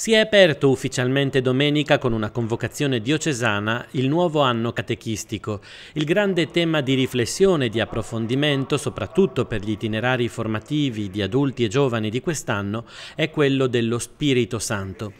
Si è aperto ufficialmente domenica con una convocazione diocesana il nuovo anno catechistico. Il grande tema di riflessione e di approfondimento, soprattutto per gli itinerari formativi di adulti e giovani di quest'anno, è quello dello Spirito Santo.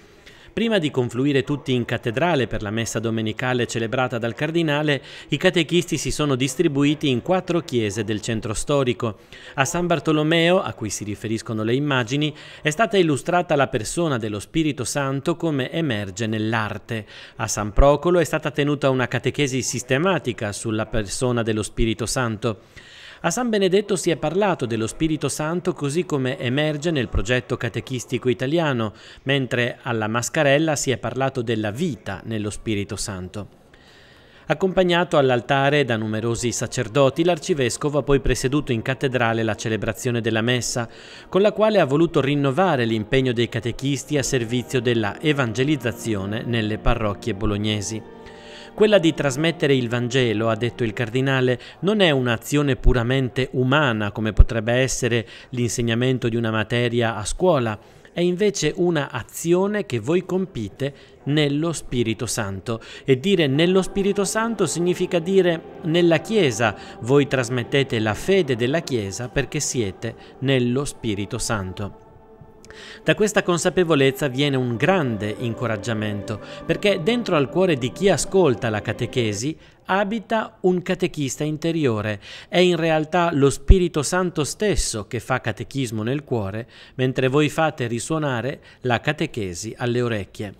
Prima di confluire tutti in cattedrale per la messa domenicale celebrata dal cardinale, i catechisti si sono distribuiti in quattro chiese del centro storico. A San Bartolomeo, a cui si riferiscono le immagini, è stata illustrata la persona dello Spirito Santo come emerge nell'arte. A San Procolo è stata tenuta una catechesi sistematica sulla persona dello Spirito Santo. A San Benedetto si è parlato dello Spirito Santo così come emerge nel progetto catechistico italiano, mentre alla Mascarella si è parlato della vita nello Spirito Santo. Accompagnato all'altare da numerosi sacerdoti, l'arcivescovo ha poi presieduto in cattedrale la celebrazione della messa, con la quale ha voluto rinnovare l'impegno dei catechisti a servizio della evangelizzazione nelle parrocchie bolognesi. Quella di trasmettere il Vangelo, ha detto il cardinale, non è un'azione puramente umana come potrebbe essere l'insegnamento di una materia a scuola, è invece una azione che voi compite nello Spirito Santo. E dire nello Spirito Santo significa dire nella Chiesa. Voi trasmettete la fede della Chiesa perché siete nello Spirito Santo. Da questa consapevolezza viene un grande incoraggiamento, perché dentro al cuore di chi ascolta la catechesi abita un catechista interiore. È in realtà lo Spirito Santo stesso che fa catechismo nel cuore, mentre voi fate risuonare la catechesi alle orecchie.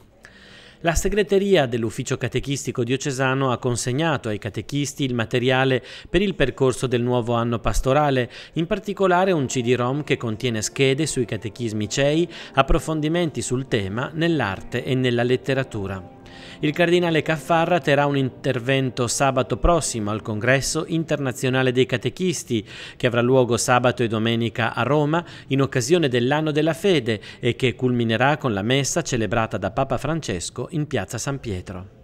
La segreteria dell'ufficio catechistico diocesano ha consegnato ai catechisti il materiale per il percorso del nuovo anno pastorale, in particolare un CD-ROM che contiene schede sui catechismi CEI, approfondimenti sul tema nell'arte e nella letteratura. Il cardinale Caffarra terrà un intervento sabato prossimo al Congresso internazionale dei catechisti, che avrà luogo sabato e domenica a Roma in occasione dell'anno della fede e che culminerà con la messa celebrata da Papa Francesco in piazza San Pietro.